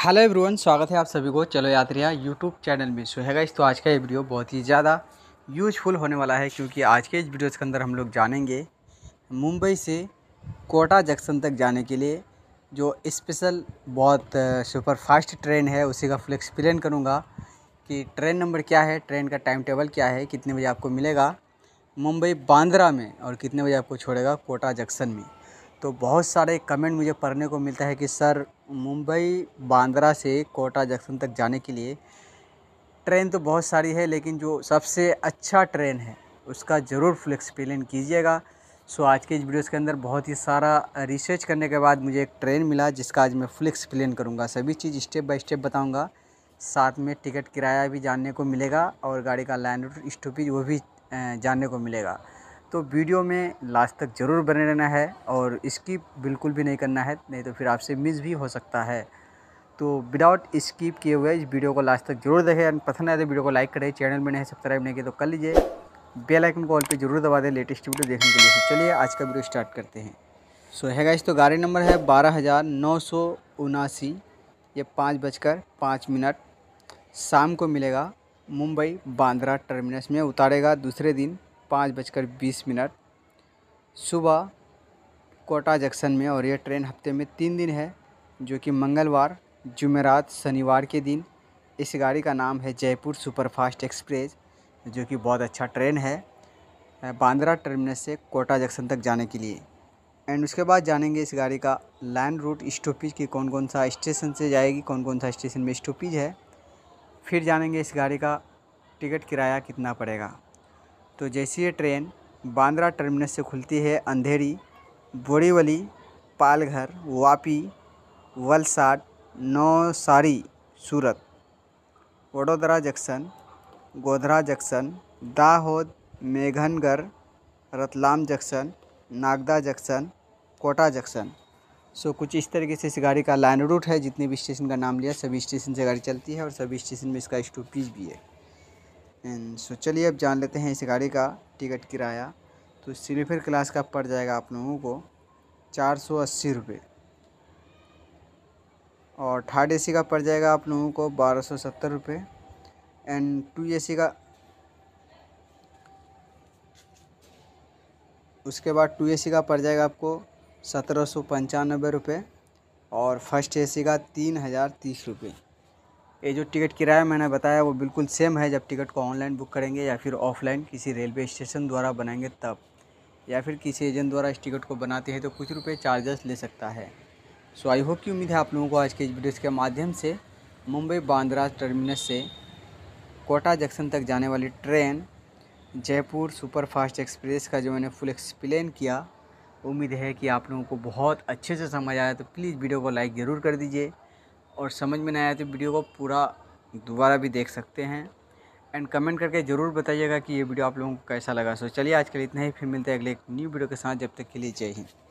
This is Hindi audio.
हेलो एवरीवन स्वागत है आप सभी को चलो यात्रिया यूट्यूब चैनल में सो है इस तो आज का ये वीडियो बहुत ही ज़्यादा यूजफुल होने वाला है क्योंकि आज के इस वीडियो के अंदर हम लोग जानेंगे मुंबई से कोटा जंक्शन तक जाने के लिए जो स्पेशल बहुत सुपर फास्ट ट्रेन है उसी का फुल एक्सप्लेन करूँगा कि ट्रेन नंबर क्या है ट्रेन का टाइम टेबल क्या है कितने बजे आपको मिलेगा मुंबई बांद्रा में और कितने बजे आपको छोड़ेगा कोटा जंक्शन में तो बहुत सारे कमेंट मुझे पढ़ने को मिलता है कि सर मुंबई बांद्रा से कोटा जंक्शन तक जाने के लिए ट्रेन तो बहुत सारी है लेकिन जो सबसे अच्छा ट्रेन है उसका ज़रूर फ्लेक्सपेलेन कीजिएगा सो आज के इस वीडियोस के अंदर बहुत ही सारा रिसर्च करने के बाद मुझे एक ट्रेन मिला जिसका आज मैं फ्लिक्स प्लेन करूँगा सभी चीज़ स्टेप बाय स्टेप बताऊँगा साथ में टिकट किराया भी जानने को मिलेगा और गाड़ी का लैंड स्टॉपेज वो भी जानने को मिलेगा तो वीडियो में लास्ट तक ज़रूर बने रहना है और स्किप बिल्कुल भी नहीं करना है नहीं तो फिर आपसे मिस भी हो सकता है तो विदाउट स्किप किए हुए इस वीडियो को लास्ट तक जरूर देखें एंड पसंद आए तो वीडियो को लाइक करें चैनल में नहीं सब्सक्राइब नहीं किया तो कर लीजिए बेल आइकन को ऑल पे जरूर दबा दें लेटेस्ट वीडियो देखने के लिए तो चलिए आज का वीडियो स्टार्ट करते हैं सो so, है इस तो गाड़ी नंबर है बारह हज़ार नौ सौ उनासी ये पाँच बजकर पाँच मिनट शाम को मिलेगा मुंबई बांद्रा टर्मिनस में उतारेगा दूसरे दिन पाँच बजकर बीस मिनट सुबह कोटा जंक्शन में और यह ट्रेन हफ्ते में तीन दिन है जो कि मंगलवार जुमेरात शनिवार के दिन इस गाड़ी का नाम है जयपुर सुपरफास्ट एक्सप्रेस जो कि बहुत अच्छा ट्रेन है बांद्रा टर्मिनस से कोटा जंक्शन तक जाने के लिए एंड उसके बाद जानेंगे इस गाड़ी का लाइन रूट स्टॉपेज कि कौन कौन सा स्टेशन से जाएगी कौन कौन सा स्टेशन में स्टॉपेज है फिर जानेंगे इस गाड़ी का टिकट किराया कितना पड़ेगा तो जैसी ये ट्रेन बांद्रा टर्मिनस से खुलती है अंधेरी बोरीवली पालघर वापी वलसाड नौसारी सूरत वडोदरा जंक्शन गोधरा जंक्शन दाहोद मेघनगढ़ Ratlam junction Nagda junction Kota junction so कुछ इस तरीके से इस गाड़ी का लाइन रूट है जितने भी स्टेशन का नाम लिया सभी स्टेशन से गाड़ी चलती है और सभी स्टेशन में इसका स्टॉपेज भी है एंड सो चलिए अब जान लेते हैं इस गाड़ी का टिकट किराया तो स्लीपर क्लास का पड़ जाएगा आप लोगों को चार सौ अस्सी रुपये और थर्ड एसी का पड़ जाएगा आप लोगों को बारह सौ सत्तर रुपये एंड टू एसी का उसके बाद टू एसी का पड़ जाएगा आपको सत्रह सौ पंचानबे रुपये और फर्स्ट एसी का तीन हज़ार तीस रुपये ये जो टिकट किराया मैंने बताया वो बिल्कुल सेम है जब टिकट को ऑनलाइन बुक करेंगे या फिर ऑफलाइन किसी रेलवे स्टेशन द्वारा बनाएंगे तब या फिर किसी एजेंट द्वारा इस टिकट को बनाते हैं तो कुछ रुपये चार्जेस ले सकता है सो आई होप की उम्मीद है आप लोगों को आज के इस वीडियो के माध्यम से मुंबई बांद्रा टर्मिनस से कोटा जंक्शन तक जाने वाली ट्रेन जयपुर सुपरफास्ट एक्सप्रेस का जो मैंने फुल एक्सप्लेन किया उम्मीद है कि आप लोगों को बहुत अच्छे से समझ आया तो प्लीज़ वीडियो को लाइक ज़रूर कर दीजिए और समझ में ना आया तो वीडियो को पूरा दोबारा भी देख सकते हैं एंड कमेंट करके ज़रूर बताइएगा कि ये वीडियो आप लोगों को कैसा लगा सो चलिए आज के लिए इतना ही फिर मिलते हैं अगले एक न्यू वीडियो के साथ जब तक के लिए जय हिंद